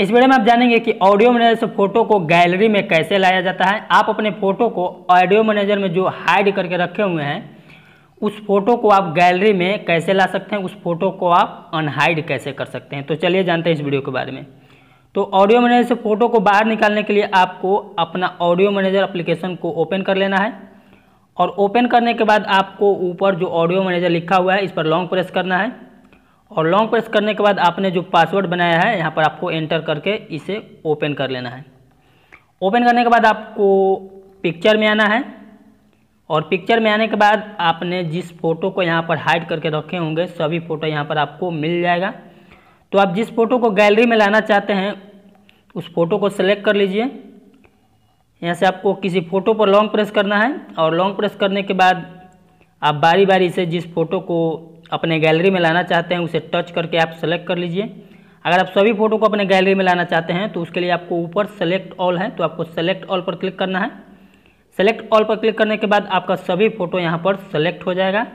इस वीडियो में आप जानेंगे कि ऑडियो मैनेजर से फोटो को गैलरी में कैसे लाया जाता है आप अपने फोटो को ऑडियो मैनेजर में जो हाइड करके रखे हुए हैं उस फोटो को आप गैलरी में कैसे ला सकते हैं उस फोटो को आप अनहाइड कैसे कर सकते हैं तो चलिए जानते हैं इस वीडियो के बारे में तो ऑडियो मैनेजर से फोटो को बाहर निकालने के लिए आपको अपना ऑडियो मैनेजर अप्लीकेशन को ओपन कर लेना है और ओपन करने के बाद आपको ऊपर जो ऑडियो मैनेजर लिखा हुआ है इस पर लॉन्ग प्रेस करना है और लॉन्ग प्रेस करने के बाद आपने जो पासवर्ड बनाया है यहाँ पर आपको एंटर करके इसे ओपन कर लेना है ओपन करने के बाद आपको पिक्चर में आना है और पिक्चर में आने के बाद आपने जिस फ़ोटो को यहाँ पर हाइड करके रखे होंगे सभी फ़ोटो यहाँ पर आपको मिल जाएगा तो आप जिस फ़ोटो को गैलरी में लाना चाहते हैं उस फ़ोटो को सेलेक्ट कर लीजिए यहाँ से आपको किसी फ़ोटो पर लॉन्ग प्रेस करना है और लॉन्ग प्रेस करने के बाद आप बारी बारी से जिस फ़ोटो को अपने गैलरी में लाना चाहते हैं उसे टच करके आप सेलेक्ट कर लीजिए अगर आप सभी फ़ोटो को अपने गैलरी में लाना चाहते हैं तो उसके लिए आपको ऊपर सेलेक्ट ऑल है तो आपको सेलेक्ट ऑल पर क्लिक करना है सेलेक्ट ऑल पर क्लिक करने के बाद आपका सभी फ़ोटो यहाँ पर सेलेक्ट हो जाएगा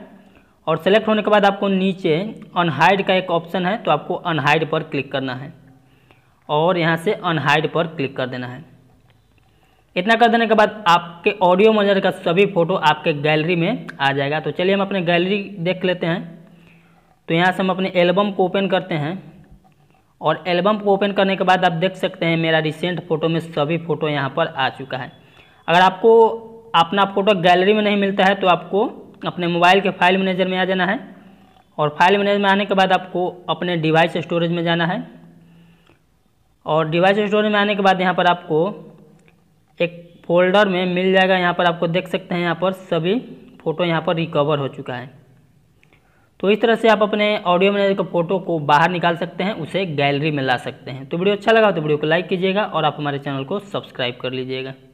और सेलेक्ट होने के बाद आपको नीचे अनहाइड का एक ऑप्शन है तो आपको अनहाइड पर क्लिक करना है और यहाँ से अनहाइड पर क्लिक कर देना है इतना कर देने के बाद आपके ऑडियो मजर का सभी फ़ोटो आपके गैलरी में आ जाएगा तो चलिए हम अपने गैलरी देख लेते हैं तो यहाँ से हम अपने एल्बम को ओपन करते हैं और एल्बम को ओपन करने के बाद आप देख सकते हैं मेरा रिसेंट फ़ोटो में सभी फ़ोटो यहाँ पर आ चुका है अगर आपको अपना फ़ोटो गैलरी में नहीं मिलता है तो आपको अपने मोबाइल के फाइल मैनेजर में आ जाना है और फाइल मैनेजर में आने के बाद आपको अपने डिवाइस स्टोरेज में जाना है और डिवाइस स्टोरेज में आने के बाद यहाँ पर आपको एक फोल्डर में मिल जाएगा यहाँ पर आपको देख सकते हैं यहाँ पर सभी फ़ोटो यहाँ पर रिकवर हो चुका है तो इस तरह से आप अपने ऑडियो मैनेजर के फोटो को बाहर निकाल सकते हैं उसे गैलरी में ला सकते हैं तो वीडियो अच्छा लगा तो वीडियो को लाइक कीजिएगा और आप हमारे चैनल को सब्सक्राइब कर लीजिएगा